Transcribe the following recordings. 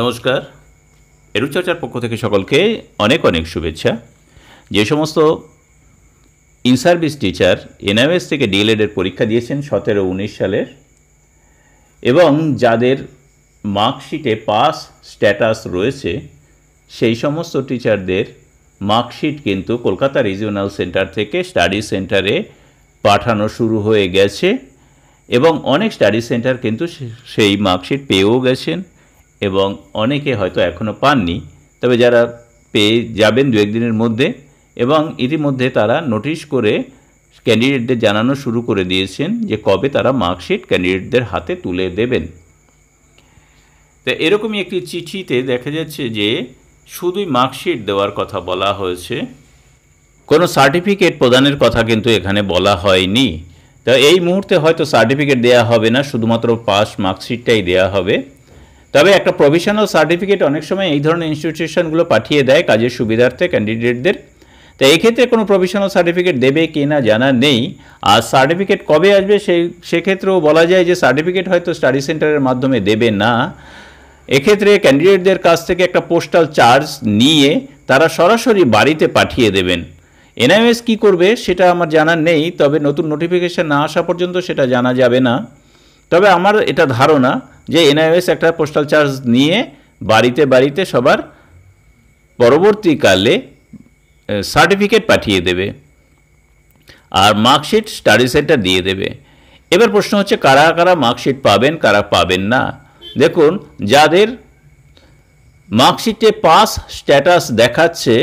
নমস্কার এরুচর্চার পক্ষ থেকে সকলকে অনেক অনেক শুভেচ্ছা যে সমস্ত ইন সার্ভিস টিচার এনআইএস থেকে ডিএলএডের পরীক্ষা দিয়েছেন সতেরো উনিশ সালের এবং যাদের মার্কশিটে পাস স্ট্যাটাস রয়েছে সেই সমস্ত টিচারদের মার্কশিট কিন্তু কলকাতা রিজিওনাল সেন্টার থেকে স্টাডি সেন্টারে পাঠানো শুরু হয়ে গেছে এবং অনেক স্টাডি সেন্টার কিন্তু সেই মার্কশিট পেয়েও গেছেন এবং অনেকে হয়তো এখনও পাননি তবে যারা পেয়ে যাবেন দু একদিনের মধ্যে এবং ইতিমধ্যে তারা নোটিশ করে ক্যান্ডিডেটদের জানানো শুরু করে দিয়েছেন যে কবে তারা মার্কশিট ক্যান্ডিডেটদের হাতে তুলে দেবেন তো এরকমই একটি চিঠিতে দেখা যাচ্ছে যে শুধুই মার্কশিট দেওয়ার কথা বলা হয়েছে কোনো সার্টিফিকেট প্রদানের কথা কিন্তু এখানে বলা হয়নি তো এই মুহূর্তে হয়তো সার্টিফিকেট দেয়া হবে না শুধুমাত্র পাস মার্কশিটটাই দেয়া হবে তবে একটা প্রভিশনাল সার্টিফিকেট অনেক সময় এই ধরনের ইনস্টিটিউশনগুলো পাঠিয়ে দেয় কাজের সুবিধার্থে ক্যান্ডিডেটদের তো এক্ষেত্রে কোনো প্রভিশনাল সার্টিফিকেট দেবে কি না জানা নেই আর সার্টিফিকেট কবে আসবে সেই সেক্ষেত্রেও বলা যায় যে সার্টিফিকেট হয়তো স্টাডি সেন্টারের মাধ্যমে দেবে না এক্ষেত্রে ক্যান্ডিডেটদের কাছ থেকে একটা পোস্টাল চার্জ নিয়ে তারা সরাসরি বাড়িতে পাঠিয়ে দেবেন এনআইএস কি করবে সেটা আমার জানা নেই তবে নতুন নোটিফিকেশান না আসা পর্যন্ত সেটা জানা যাবে না তবে আমার এটা ধারণা যে এনআইএস একটা পোস্টাল চার্জ নিয়ে বাড়িতে বাড়িতে সবার পরবর্তীকালে সার্টিফিকেট পাঠিয়ে দেবে আর মার্কশিট স্টাডি সেন্টার দিয়ে দেবে এবার প্রশ্ন হচ্ছে কারা কারা মার্কশিট পাবেন কারা পাবেন না দেখুন যাদের মার্কশিটে পাস স্ট্যাটাস দেখাচ্ছে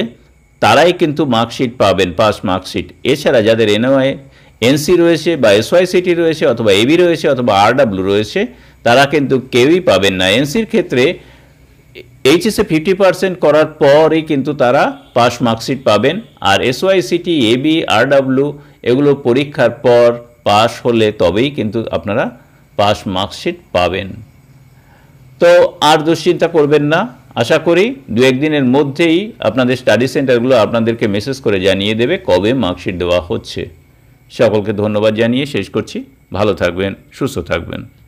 তারাই কিন্তু মার্কশিট পাবেন পাস মার্কশিট এছাড়া যাদের এনওয়াই এনসি রয়েছে বা এসওয়াইসিটি রয়েছে অথবা এবি রয়েছে অথবা আরডাব্লিউ রয়েছে তারা কিন্তু কেউই পাবেন না এনসির ক্ষেত্রে এইচএসএ ফিফটি পার্সেন্ট করার পরই কিন্তু তারা পাস মার্কশিট পাবেন আর এসওয়াইসিটি এবি আরডাব্লিউ এগুলো পরীক্ষার পর পাস হলে তবেই কিন্তু আপনারা পাস মার্কশিট পাবেন তো আর দুশ্চিন্তা করবেন না আশা করি দু একদিনের মধ্যেই আপনাদের স্টাডি সেন্টারগুলো আপনাদেরকে মেসেজ করে জানিয়ে দেবে কবে মার্কশিট দেওয়া হচ্ছে সকলকে ধন্যবাদ জানিয়ে শেষ করছি ভালো থাকবেন সুস্থ থাকবেন